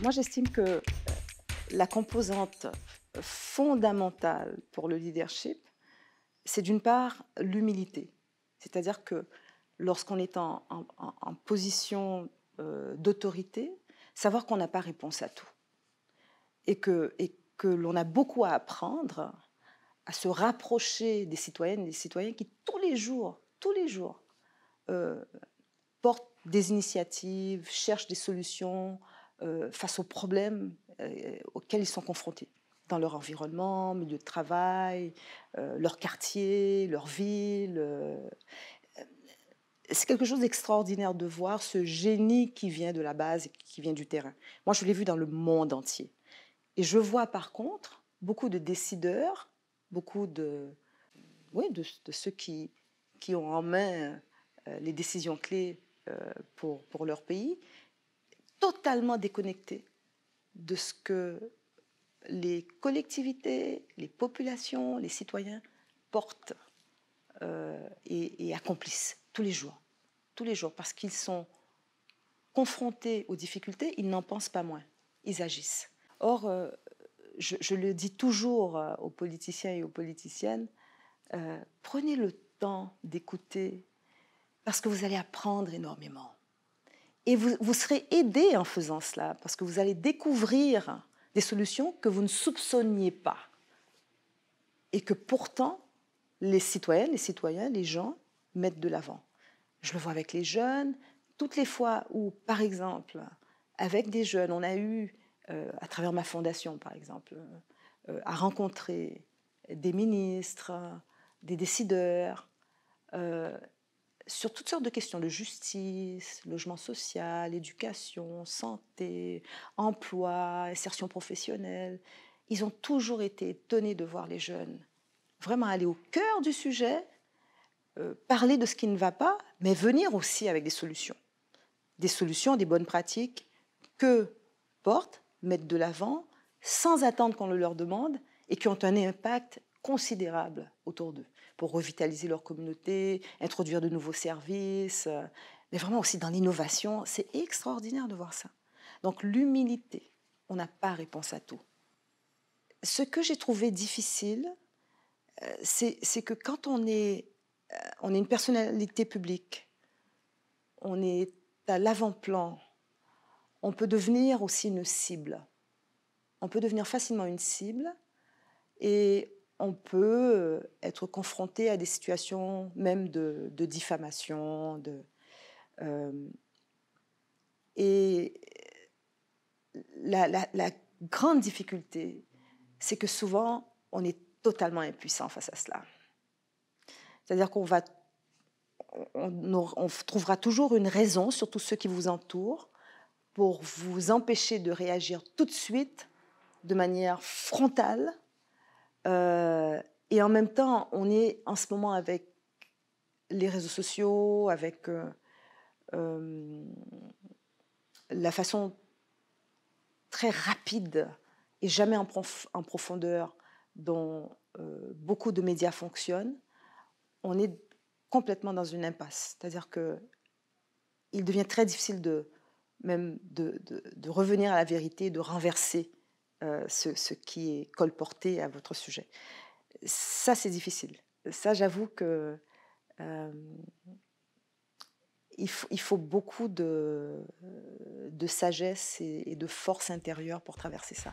Moi, j'estime que euh, la composante fondamentale pour le leadership, c'est d'une part l'humilité. C'est-à-dire que lorsqu'on est en, position euh, d'autorité, savoir qu'on n'a pas réponse à tout. Et que, et que l'on a beaucoup à apprendre à se rapprocher des citoyennes et des citoyens qui tous les jours, tous les jours, euh, portent des initiatives, cherchent des solutions, euh, face aux problèmes euh, auxquels ils sont confrontés dans leur environnement, milieu de travail, euh, leur quartier, leur ville c'est quelque chose d'extraordinaire de voir ce génie qui vient de la base et qui vient du terrain. Moi, je l'ai vu dans le monde entier. Et je vois par contre beaucoup de décideurs, beaucoup de, oui, de, ceux qui, ont en main les décisions clés pour, pour leur pays, totalement déconnectés de ce que les collectivités, les populations, les citoyens portent euh, et, accomplissent tous les jours. Tous les jours, parce qu'ils sont confrontés aux difficultés, ils n'en pensent pas moins, ils agissent. Or, euh, je, le dis toujours euh, aux politiciens et aux politiciennes, prenez le temps d'écouter, parce que vous allez apprendre énormément. Et vous, serez aidé en faisant cela, parce que vous allez découvrir des solutions que vous ne soupçonniez pas. Et que pourtant, les citoyennes, les citoyens, les gens mettent de l'avant. Je le vois avec les jeunes, toutes les fois où, par exemple, avec des jeunes, on a eu, euh, à travers ma fondation, par exemple, euh, à rencontrer des ministres, des décideurs, euh, sur toutes sortes de questions de justice, logement social, éducation, santé, emploi, insertion professionnelle. Ils ont toujours été étonnés de voir les jeunes vraiment aller au cœur du sujet, euh, parler de ce qui ne va pas, mais venir aussi avec des solutions. Des solutions, des bonnes pratiques que portent, mettent de l'avant, sans attendre qu'on le leur demande, et qui ont un impact considérable autour d'eux pour revitaliser leur communauté, introduire de nouveaux services, euh, mais vraiment aussi dans l'innovation. C'est extraordinaire de voir ça. Donc l'humilité, on n'a pas réponse à tout. Ce que j'ai trouvé difficile, euh, c'est que quand on est, euh, on est une personnalité publique, on est à l'avant-plan, on peut devenir aussi une cible. On peut devenir facilement une cible et on peut euh, être confronté à des situations même de, diffamation. Euh, et la, grande difficulté, c'est que souvent, on est totalement impuissant face à cela. C'est-à-dire qu'on va, on, trouvera toujours une raison, surtout ceux qui vous entourent, pour vous empêcher de réagir tout de suite, de manière frontale, euh, et en même temps, on est en ce moment avec les réseaux sociaux, avec euh, euh, la façon très rapide et jamais en, profondeur dont beaucoup de médias fonctionnent. On est complètement dans une impasse. C'est-à-dire que il devient très difficile de même de, de revenir à la vérité, de renverser euh, ce, qui est colporté à votre sujet. Ça, c'est difficile. Ça, j'avoue que euh, il, faut beaucoup de, sagesse et de force intérieure pour traverser ça.